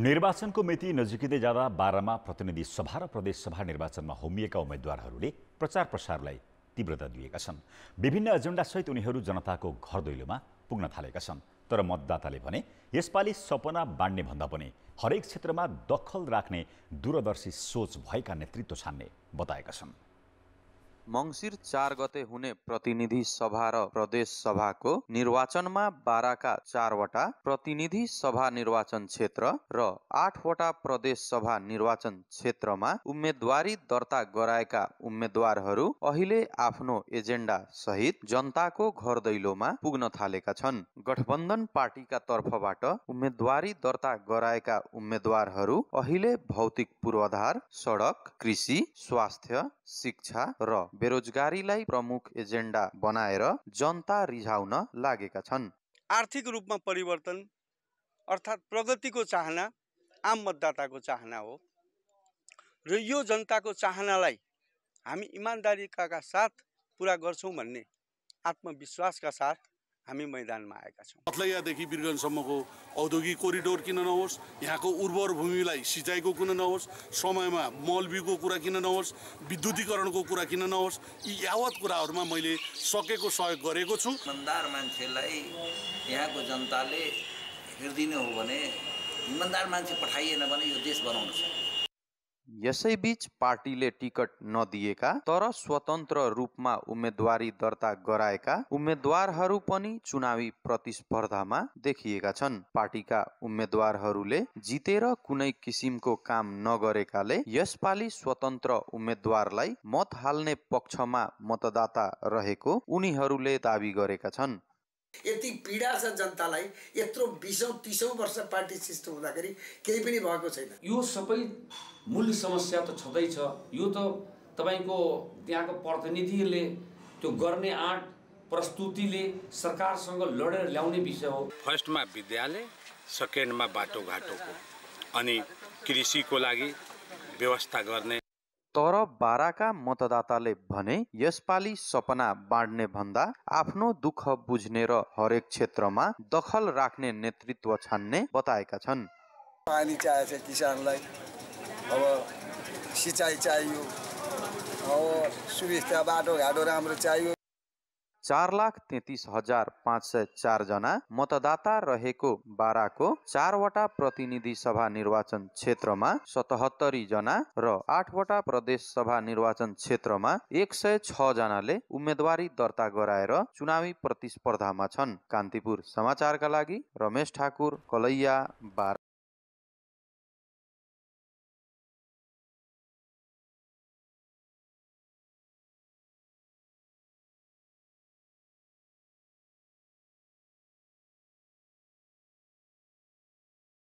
निर्वाचनको मिति नजिकिँदै जाँदा बाह्रमा प्रतिनिधि सभा र प्रदेशसभा निर्वाचनमा होमिएका उम्मेद्वारहरूले प्रचार प्रसारलाई तीव्रता दिएका छन् विभिन्न एजेन्डासहित उनीहरू जनताको घर दैलोमा पुग्न थालेका छन् तर मतदाताले भने यसपालि सपना बाँड्ने भन्दा पनि हरेक क्षेत्रमा दखल राख्ने दूरदर्शी सोच भएका नेतृत्व छान्ने बताएका छन् मङ्सिर चार गते हुने प्रतिनिधि सभा र प्रदेश सभाको निर्वाचनमा बाह्रका चारवटा प्रतिनिधि सभा निर्वाचन क्षेत्र र आठवटा प्रदेश सभा निर्वाचन क्षेत्रमा उम्मेदवारी दर्ता गराएका उम्मेद्वारहरू अहिले आफ्नो एजेन्डा सहित जनताको घर दैलोमा पुग्न थालेका छन् गठबन्धन पार्टीका तर्फबाट उम्मेद्वारी दर्ता गराएका उम्मेद्वारहरू अहिले भौतिक पूर्वाधार सडक कृषि स्वास्थ्य शिक्षा र बेरोजगारीलाई प्रमुख एजेन्डा बनाएर जनता रिझाउन लागेका छन् आर्थिक रूपमा परिवर्तन अर्थात् प्रगतिको चाहना आम मतदाताको चाहना हो र यो जनताको चाहनालाई हामी इमान्दारीका साथ पुरा गर्छौँ भन्ने आत्मविश्वासका साथ हामी मैदानमा आएका छौँ पथलैयादेखि बिरगञ्जसम्मको औद्योगिक कोरिडोर किन नहोस् यहाँको उर्वर भूमिलाई सिँचाइको किन नहोस् समयमा मलबीको कुरा किन नहोस् विद्युतीकरणको कुरा किन नहोस् यी यावत कुराहरूमा मैले सकेको सहयोग गरेको छु इमान्दार मान्छेलाई यहाँको जनताले हेरिदिने हो भने इमान्दार मान्छे पठाइएन भने यो देश बनाउनु छ यसैबीच पार्टीले टिकट नदिएका तर स्वतन्त्र रूपमा उम्मेद्वारी दर्ता गराएका उम्मेद्वारहरू पनि चुनावी प्रतिस्पर्धामा देखिएका छन् पार्टीका उम्मेद्वारहरूले जितेर कुनै किसिमको काम नगरेकाले यसपालि स्वतन्त्र उम्मेद्वारलाई मत हाल्ने पक्षमा मतदाता रहेको उनीहरूले दावी गरेका छन् यति पीडा छ जनतालाई यत्रो बिसौँ तिसौँ वर्ष पार्टी सिस्टम हुँदाखेरि केही पनि भएको छैन यो सबै मूल समस्या त छँदैछ यो त तपाईँको त्यहाँको प्रतिनिधिले त्यो गर्ने आँट प्रस्तुतिले सरकारसँग लडेर ल्याउने विषय हो फर्स्टमा विद्यालय सेकेन्डमा बाटोघाटोको अनि कृषिको लागि व्यवस्था गर्ने तर बाराका मतदाताले भने यसपालि सपना बाँड्ने भन्दा आफ्नो दुःख बुझ्ने र हरेक क्षेत्रमा दखल राख्ने नेतृत्व छान्ने बताएका छन् पानी चाहिएको किसानलाई अब सिँचाइ चाहियो अब सुविस्ता बाटोघाटो राम्रो चाहियो चार लाख तेत्तिस हजार पाँच सय चारजना मतदाता रहेको बाराको चारवटा प्रतिनिधि सभा निर्वाचन क्षेत्रमा सतहत्तरी जना र आठवटा प्रदेश सभा निर्वाचन क्षेत्रमा एक सय छ जनाले उम्मेदवारी दर्ता गराएर चुनावी प्रतिस्पर्धामा छन् कान्तिपुर समाचारका लागि रमेश ठाकुर कलैया बार